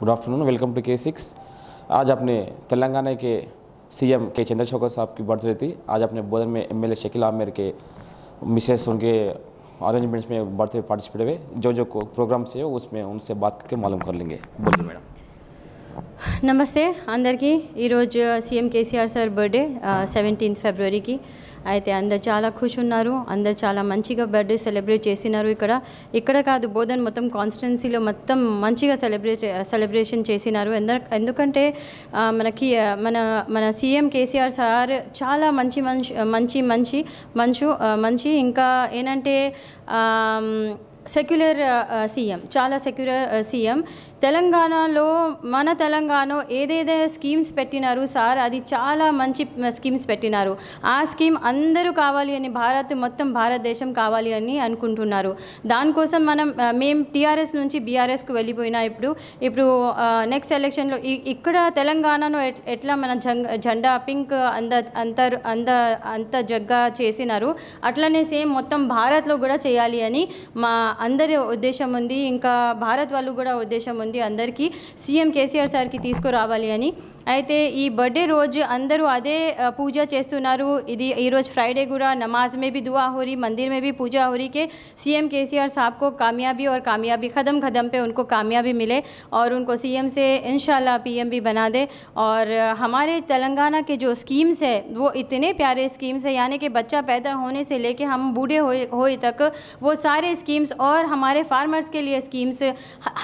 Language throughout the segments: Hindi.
good afternoon welcome to K six आज आपने तेलंगाना के सीएम के चंद्रशेखर साहब की बर्थडे थी आज अपने बोधन में एमएलए शकील आमिर के मिसेस उनके अरेंजमेंट्स में बर्थडे पार्टिसिपेट हुए जो जो प्रोग्राम से उसमें उनसे बात करके मालूम कर लेंगे बोलिए मैडम నమస్తే అందరికీ CM KCR sir birthday seventeen February की అయితే అందరు చాలా ఖుషి ఉన్నారు అందరు చాలా మంచిగా బర్త్డే సెలబ్రేట్ చేసినారు ఇక్కడ ఇక్కడ కాదు బోధన్ మొత్తం కాన్స్టెన్సీలో మొత్తం మంచిగా సెలబ్రేట్ సెలబ్రేషన్ చేసినారు ఎందుకంటే మనకి మన మన సీఎం కేసీఆర్ సార్ చాలా మంచి మంచి మంచి మంచి మంచు మంచి ఇంకా ఏంటంటే సెక్యులర్ సీఎం చాలా సెక్యులర్ సీఎం తెలంగాణలో మన తెలంగాణ ఏదేదే స్కీమ్స్ పెట్టినారు సార్ అది చాలా మంచి స్కీమ్స్ పెట్టినారు ఆ స్కీమ్ అందరూ కావాలి అని భారత్ మొత్తం భారతదేశం కావాలి అని అనుకుంటున్నారు దానికోసం మనం మేము టీఆర్ఎస్ నుంచి బీఆర్ఎస్కు వెళ్ళిపోయినా ఇప్పుడు ఇప్పుడు నెక్స్ట్ ఎలక్షన్లో ఇక్కడ తెలంగాణను ఎట్లా మన జెండా పింక్ అంద అంత అంద అంత జగ్గా చేసినారు అట్లనే సేమ్ మొత్తం భారత్లో కూడా చేయాలి అని మా అందరి ఉద్దేశం ఉంది ఇంకా భారత్ వాళ్ళు కూడా ఉద్దేశం ఉంది ఉంది అందరికీ సీఎం కేసీఆర్ సార్కి తీసుకురావాలి అని अच्छे ఈ रोज अंदर अदे पूजा चुनारोज చేస్తున్నారు नमाज में भी दुआ हो रही मंदिर में भी पूजा हो रही कि सीएम केसीआर साहब को कामयाबी और कामयाबी ख़दम ख़दम पे उनको कामयाबी मिले और उनको सीएम से इन पीएम भी बना दे और हमारे तेलंगाना के जो स्कीम्स है वो इतने प्यारे स्कीम्स है यानी कि बच्चा पैदा होने से लेके हम बूढ़े होए तक वो सारे स्कीम्स और हमारे फार्मर्स के लिए स्कीम्स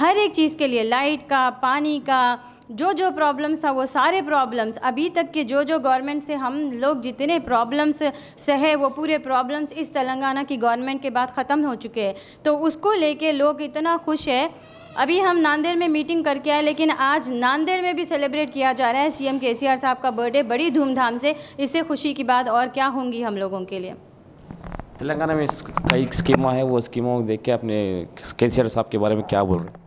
हर एक चीज़ के लिए लाइट का पानी का जो जो प्रॉब्लम्स था वो सारे प्रॉब्लम्स अभी तक के जो जो गवर्नमेंट से हम लोग जितने प्रॉब्लम्स सहे वो पूरे प्रॉब्लम्स इस तेलंगाना की गवर्नमेंट के बाद ख़त्म हो चुके हैं तो उसको लेके लोग इतना खुश है अभी हम नांदेड़ में मीटिंग करके आए लेकिन आज नांदेड़ में भी सेलिब्रेट किया जा रहा है सीएम एम साहब का बर्थडे बड़ी धूमधाम से इससे खुशी की बात और क्या होंगी हम लोगों के लिए तेलंगाना में कई स्कीमा है वो स्कीमों को देख के अपने के साहब के बारे में क्या बोल रहे हैं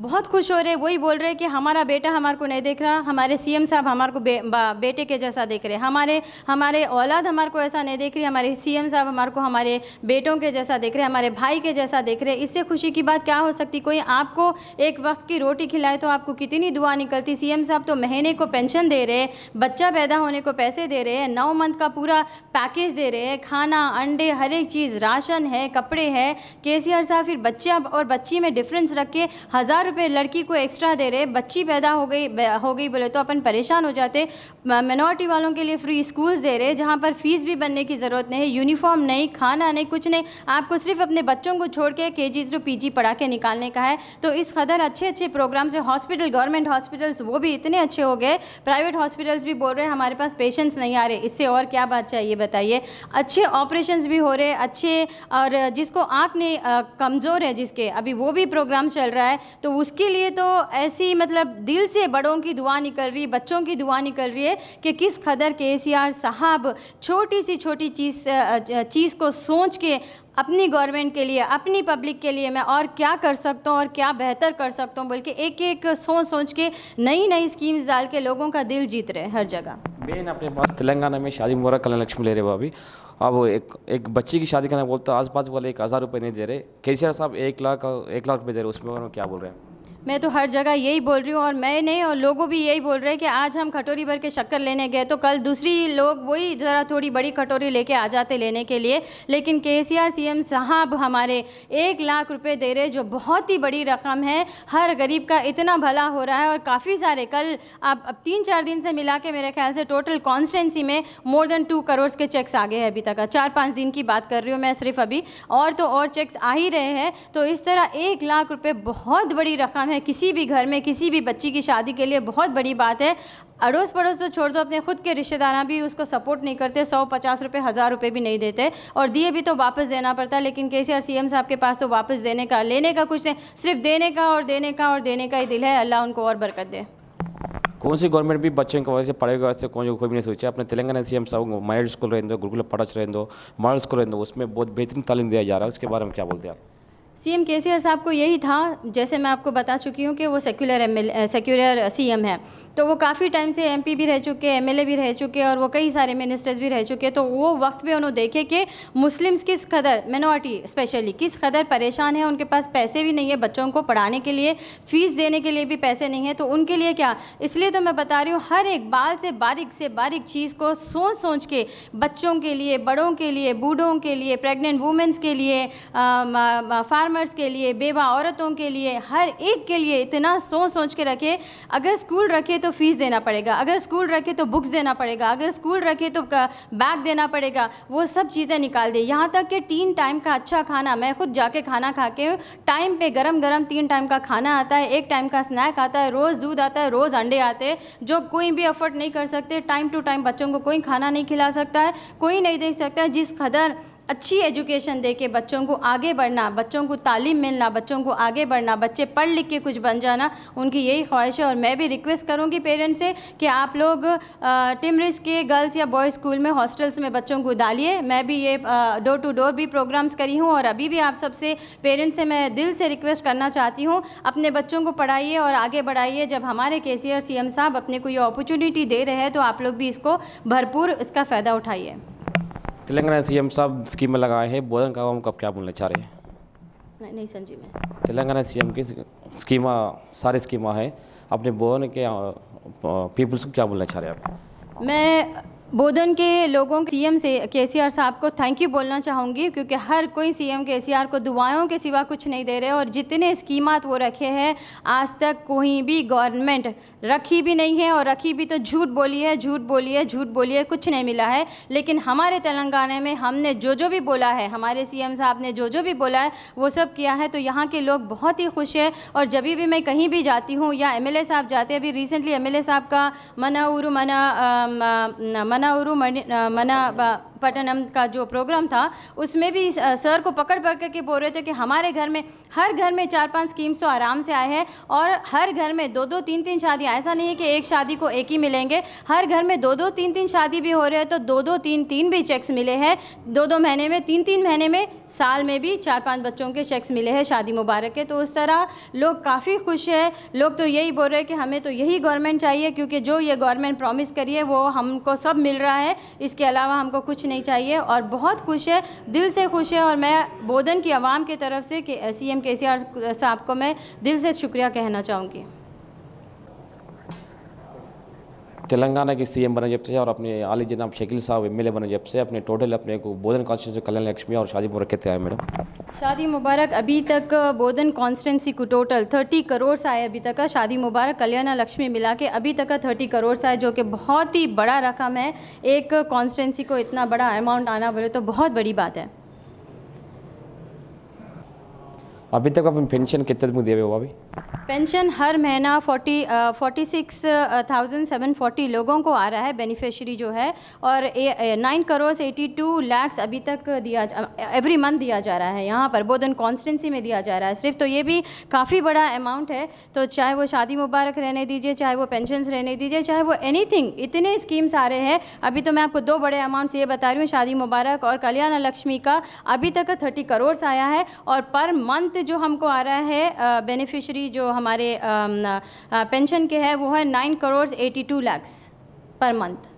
बहुत खुश हो रहे वही बोल रहे कि हमारा बेटा हमारे को नहीं देख रहा हमारे सीएम साहब हमारे को बे, बेटे के जैसा देख रहे हमारे हमारे औलाद हमारे को ऐसा नहीं देख रही हमारे सीएम साहब हमारे को हमारे बेटों के जैसा देख रहे हमारे भाई के जैसा देख रहे इससे खुशी की बात क्या हो सकती कोई आपको एक वक्त की रोटी खिलाए तो आपको कितनी दुआ निकलती सी साहब तो महीने को पेंशन दे रहे बच्चा पैदा होने को पैसे दे रहे हैं नौ मंथ का पूरा पैकेज दे रहे हैं खाना अंडे हर एक चीज़ राशन है कपड़े है के साहब फिर बच्चा और बच्ची में डिफरेंस रख के हज़ार रुपए लड़की को एक्स्ट्रा दे रहे बच्ची पैदा हो गई हो गई बोले तो अपन परेशान हो जाते मिनोरिटी वालों के लिए फ्री स्कूल्स दे रहे जहाँ पर फ़ीस भी बनने की ज़रूरत नहीं यूनिफॉर्म नहीं खाना नहीं कुछ नहीं आपको सिर्फ अपने बच्चों को छोड़ के के जी टू पी पढ़ा के निकालने का है तो इस कदर अच्छे अच्छे प्रोग्राम से हॉस्पिटल गवर्नमेंट हॉस्पिटल्स वो भी इतने अच्छे हो गए प्राइवेट हॉस्पिटल्स भी बोल रहे हैं हमारे पास पेशेंट्स नहीं आ रहे इससे और क्या बात चाहिए बताइए अच्छे ऑपरेशन भी हो रहे अच्छे और जिसको आँख नहीं कमज़ोर है जिसके अभी वो भी प्रोग्राम चल रहा है तो तो उसके लिए तो ऐसी मतलब दिल से बड़ों की दुआ निकल रही है बच्चों की दुआ निकल रही है कि किस कदर के साहब छोटी सी छोटी चीज़ चीज़ को सोच के अपनी गवर्नमेंट के लिए अपनी पब्लिक के लिए मैं और क्या कर सकता हूँ और क्या बेहतर कर सकता हूँ बोल के एक एक सोच सोच के नई नई स्कीम्स डाल के लोगों का दिल जीत रहे हर जगह मेन अपने पास तेलंगाना में शादी मुबारक कल्याण लक्ष्मी ले रहे अभी अब एक एक बच्ची की शादी करना बोलता आस पास वाले एक हज़ार रुपये नहीं दे रहे केसीआर साहब एक लाख एक लाख रुपये दे रहे उसमें क्या बोल रहे हैं मैं तो हर जगह यही बोल रही हूँ और मैं नहीं और लोगों भी यही बोल रहे हैं कि आज हम कटोरी भर के शक्कर लेने गए तो कल दूसरी लोग वही ज़रा थोड़ी बड़ी कटोरी लेके आ जाते लेने के लिए लेकिन के सी आर सी एम साहब हमारे एक लाख रुपए दे रहे जो बहुत ही बड़ी रकम है हर गरीब का इतना भला हो रहा है और काफ़ी सारे कल आप अब तीन चार दिन से मिला के मेरे ख्याल से टोटल कॉन्स्टेंसी में मोर देन टू करोड़ के चेक्स आ गए हैं अभी तक चार पाँच दिन की बात कर रही हूँ मैं सिर्फ अभी और तो और चेक्स आ ही रहे हैं तो इस तरह एक लाख रुपये बहुत बड़ी रकम है किसी भी घर में किसी भी बच्ची की शादी के लिए बहुत बड़ी बात है अड़ोस पड़ोस तो छोड़ दो अपने खुद के रिश्तेदार भी उसको सपोर्ट नहीं करते सौ पचास रुपये हज़ार रुपये भी नहीं देते और दिए भी तो वापस देना पड़ता है लेकिन के सी सी साहब के पास तो वापस देने का लेने का कुछ नहीं सिर्फ देने का और देने का और देने का ही दिल है अल्लाह उनको और बरकत दे कौन सी गवर्नमेंट भी बच्चों के वजह से पढ़ाई के वास्ते कोई कोई भी नहीं सोचा अपने तेलंगाना सी एम साहब माइड स्कूल रहें दो गुरुकुल पढ़च रहें दो मॉडल स्कूल रहें दो उसमें बहुत बेहतरीन तालीम दिया जा रहा है उसके बारे में क्या बोलते हैं आप सीएम केसीआर साहब को यही था जैसे मैं आपको बता चुकी हूँ कि वो सेक्युलर एम सेक्युलर सीएम है तो वो काफ़ी टाइम से एमपी भी रह चुके एमएलए भी रह चुके और वो कई सारे मिनिस्टर्स भी रह चुके तो वो वक्त पे उन्होंने देखे कि मुस्लिम्स किस कदर मिनॉरिटी स्पेशली किस कदर परेशान है उनके पास पैसे भी नहीं है बच्चों को पढ़ाने के लिए फ़ीस देने के लिए भी पैसे नहीं है तो उनके लिए क्या इसलिए तो मैं बता रही हूँ हर एक बाल से बारिक से बारिक चीज़ को सोच सोच के बच्चों के लिए बड़ों के लिए बूढ़ों के लिए प्रेगनेंट वुमेंस के लिए फार्म फार्मर्स के लिए बेवा औरतों के लिए हर एक के लिए इतना सोच सोच के रखे अगर स्कूल रखे तो फीस देना पड़ेगा अगर स्कूल रखे तो बुक्स देना पड़ेगा अगर स्कूल रखे तो बैग देना पड़ेगा वो सब चीज़ें निकाल दे यहाँ तक कि तीन टाइम का अच्छा खाना मैं खुद जाके खाना खा के टाइम पे गरम गरम तीन टाइम का खाना आता है एक टाइम का स्नैक आता है रोज़ दूध आता है रोज़ अंडे आते हैं जो कोई भी अफोर्ड नहीं कर सकते टाइम टू टाइम बच्चों को कोई खाना नहीं खिला सकता है कोई नहीं देख सकता है जिस कदर अच्छी एजुकेशन दे के बच्चों को आगे बढ़ना बच्चों को तालीम मिलना बच्चों को आगे बढ़ना बच्चे पढ़ लिख के कुछ बन जाना उनकी यही ख्वाहिश है और मैं भी रिक्वेस्ट करूँगी पेरेंट्स से कि आप लोग टिमरिस के गर्ल्स या बॉयज़ स्कूल में हॉस्टल्स में बच्चों को डालिए मैं भी ये डोर टू डोर भी प्रोग्राम्स करी हूँ और अभी भी आप सबसे पेरेंट्स से मैं दिल से रिक्वेस्ट करना चाहती हूँ अपने बच्चों को पढ़ाइए और आगे बढ़ाइए जब हमारे के सी साहब अपने को ये अपॉर्चुनिटी दे रहे हैं तो आप लोग भी इसको भरपूर इसका फ़ायदा उठाइए तेलंगाना सीएम साहब स्कीम में लगाए हैं बोधन का हम कब क्या बोलना चाह रहे हैं नहीं नहीं संजी मैं तेलंगाना सीएम की स्कीम सारी स्कीम है अपने बोधन के पीपल्स को क्या बोलना चाह रहे हैं आप मैं बोधन के लोगों के सीएम से केसीआर साहब को थैंक यू बोलना चाहूँगी क्योंकि हर कोई सीएम केसीआर को दुआओं के सिवा कुछ नहीं दे रहे और जितने स्कीमात वो रखे हैं आज तक कोई भी गवर्नमेंट रखी भी नहीं है और रखी भी तो झूठ बोली है झूठ बोली है झूठ बोली है कुछ नहीं मिला है लेकिन हमारे तेलंगाना में हमने जो जो भी बोला है हमारे सी साहब ने जो जो भी बोला है वो सब किया है तो यहाँ के लोग बहुत ही खुश है और जब भी मैं कहीं भी जाती हूँ या एम साहब जाते अभी रिसेंटली एम साहब का मना उरू मना ಮನ ಅವರು ಮಣಿ ಮನ पटनम का जो प्रोग्राम था उसमें भी सर को पकड़ पकड़ के बोल रहे थे कि हमारे घर में हर घर में चार पांच स्कीम्स तो आराम से आए हैं और हर घर में दो दो तीन तीन शादियाँ ऐसा नहीं है कि एक शादी को एक ही मिलेंगे हर घर में दो दो तीन तीन शादी भी हो रहे हैं तो दो दो तीन तीन भी चेक्स मिले हैं दो दो महीने में तीन तीन महीने में साल में भी चार पाँच बच्चों के चेक्स मिले हैं शादी मुबारक के तो उस तरह लोग काफ़ी खुश है लोग तो यही बोल रहे हैं कि हमें तो यही गवर्नमेंट चाहिए क्योंकि जो ये गवर्नमेंट प्रॉमिस करिए वो हमको सब मिल रहा है इसके अलावा हमको कुछ नहीं चाहिए और बहुत खुश है दिल से खुश है और मैं बोधन की आवाम की तरफ से कि सी एम के साहब को मैं दिल से शुक्रिया कहना चाहूँगी तेलंगाना के सीएम बने जब से और अपने आली जनाब शकील साहब एमएलए बने जब से अपने टोटल अपने को बोधन कॉन्स्टिट्यूंसी कल्याण लक्ष्मी और शाजीपुर रखे थे आए मैडम शादी मुबारक अभी तक बोधन कॉन्स्टेंसी को टोटल 30 करोड़ आए अभी तक का शादी मुबारक कल्याणा लक्ष्मी मिला के अभी तक का 30 करोड़ आए जो कि बहुत ही बड़ा रकम है एक कॉन्स्टेंसी को इतना बड़ा अमाउंट आना बोले तो बहुत बड़ी बात है अभी तक अपन पेंशन कितने दे दिए हुए अभी पेंशन हर महीना forty forty six thousand seven forty लोगों को आ रहा है बेनिफिशियरी जो है और nine crore eighty two lakhs अभी तक दिया एवरी मंथ दिया जा रहा है यहाँ पर बोधन कॉन्स्टेंसी में दिया जा रहा है सिर्फ तो ये भी काफ़ी बड़ा अमाउंट है तो चाहे वो शादी मुबारक रहने दीजिए चाहे वो पेंशन रहने दीजिए चाहे वो एनी इतने स्कीम्स आ रहे हैं अभी तो मैं आपको दो बड़े अमाउंट्स ये बता रही हूँ शादी मुबारक और कल्याण लक्ष्मी का अभी तक थर्टी करोड़ आया है और पर मंथ जो हमको आ रहा है बेनिफिशरी सब्सिडी जो हमारे पेंशन के है वो है nine crore eighty two lakhs per month